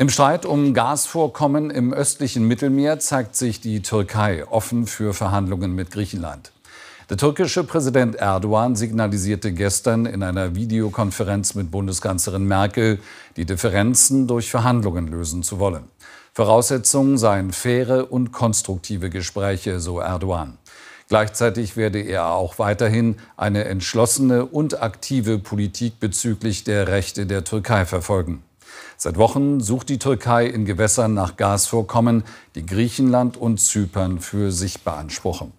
Im Streit um Gasvorkommen im östlichen Mittelmeer zeigt sich die Türkei offen für Verhandlungen mit Griechenland. Der türkische Präsident Erdogan signalisierte gestern in einer Videokonferenz mit Bundeskanzlerin Merkel, die Differenzen durch Verhandlungen lösen zu wollen. Voraussetzungen seien faire und konstruktive Gespräche, so Erdogan. Gleichzeitig werde er auch weiterhin eine entschlossene und aktive Politik bezüglich der Rechte der Türkei verfolgen. Seit Wochen sucht die Türkei in Gewässern nach Gasvorkommen, die Griechenland und Zypern für sich beanspruchen.